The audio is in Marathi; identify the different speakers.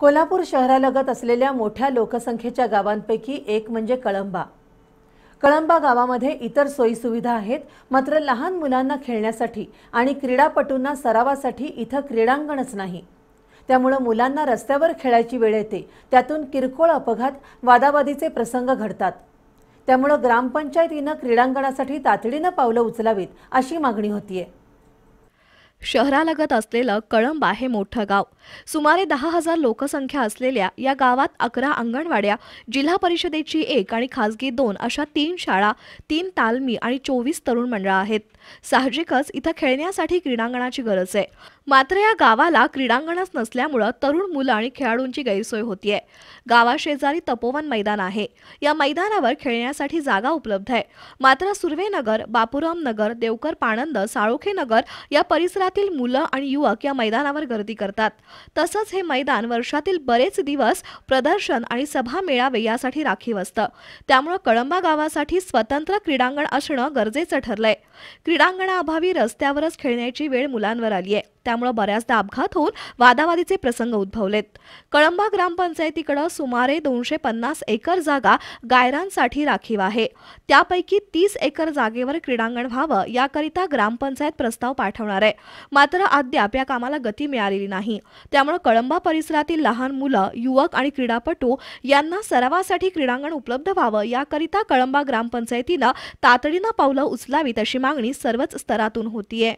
Speaker 1: कोल्हापूर शहरालगत असलेल्या मोठ्या लोकसंख्येच्या गावांपैकी एक म्हणजे कळंबा कळंबा गावामध्ये इतर सोयीसुविधा आहेत मात्र लहान मुलांना खेळण्यासाठी आणि क्रीडापटूंना सरावासाठी इथं क्रीडांगणच नाही त्यामुळं मुलांना रस्त्यावर खेळायची वेळ येते त्यातून किरकोळ अपघात वादावादीचे प्रसंग घडतात त्यामुळं ग्रामपंचायतीनं क्रीडांगणासाठी तातडीनं पावलं उचलावीत अशी मागणी होतीये शहरालगत असलेलं कळंबा हे मोठं गाव सुमारे
Speaker 2: दहा हजार लोकसंख्या असलेल्या या गावात अकरा अंगणवाड्या जिल्हा परिषदेची एक आणि खासगी दोन अशा तीन शाळा तीन तालमी आणि चोवीस तरुण मंडळ आहेत साहजिकच इथं खेळण्यासाठी क्रीडांगणाची गरज आहे मात्र या गावाला क्रीडांगणच नसल्यामुळं तरुण मुलं आणि खेळाडूंची गैरसोय होतीये गावाशेजारी तपोवन मैदान आहे या मैदानावर खेळण्यासाठी जागा उपलब्ध आहे मात्र सुर्वेनगर बापूराम नगर देवकर पाणंद साळोखे नगर या परिसरात शहरातील मुलं आणि युवक या मैदानावर गर्दी करतात तसंच हे मैदान वर्षातील बरेच दिवस प्रदर्शन आणि सभा मेळावे यासाठी राखीव असतं त्यामुळं कळंबा गावासाठी स्वतंत्र क्रीडांगण असणं गरजेचं ठरलंय क्रीडांगणाअभावी रस्त्यावरच खेळण्याची वेळ मुलांवर आली आहे त्यामुळे बऱ्याचदा अपघात होऊन वादावादीचे प्रसंग उद्भवलेत कळंबा ग्रामपंचायतीकडे सुमारे दोनशे पन्नास एकर जागा गायरांसाठी राखीव आहे त्यापैकी तीस एकर जागेवर क्रीडांगण व्हावं याकरिता ग्रामपंचायत प्रस्ताव पाठवणार आहे मात्र अद्याप या कामाला गती मिळालेली नाही त्यामुळे कळंबा परिसरातील लहान मुलं युवक आणि क्रीडापटू यांना सरावासाठी क्रीडांगण उपलब्ध व्हावं याकरिता कळंबा ग्रामपंचायतीनं तातडीनं पावलं उचलावीत अशी मागणी सर्वच स्तरातून होतीये